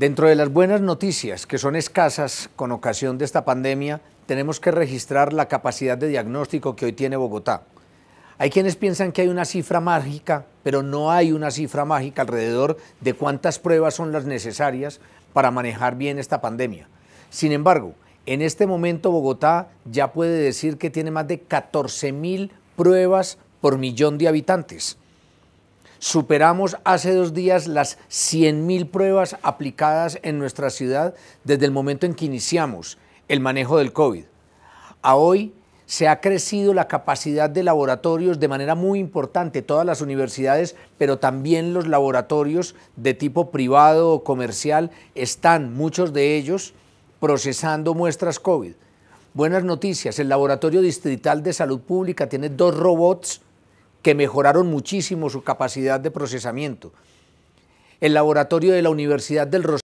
Dentro de las buenas noticias, que son escasas con ocasión de esta pandemia, tenemos que registrar la capacidad de diagnóstico que hoy tiene Bogotá. Hay quienes piensan que hay una cifra mágica, pero no hay una cifra mágica alrededor de cuántas pruebas son las necesarias para manejar bien esta pandemia. Sin embargo, en este momento Bogotá ya puede decir que tiene más de 14.000 pruebas por millón de habitantes. Superamos hace dos días las 100.000 pruebas aplicadas en nuestra ciudad desde el momento en que iniciamos el manejo del COVID. A hoy se ha crecido la capacidad de laboratorios de manera muy importante, todas las universidades, pero también los laboratorios de tipo privado o comercial están, muchos de ellos, procesando muestras COVID. Buenas noticias, el Laboratorio Distrital de Salud Pública tiene dos robots que mejoraron muchísimo su capacidad de procesamiento. El laboratorio de la Universidad del Rosario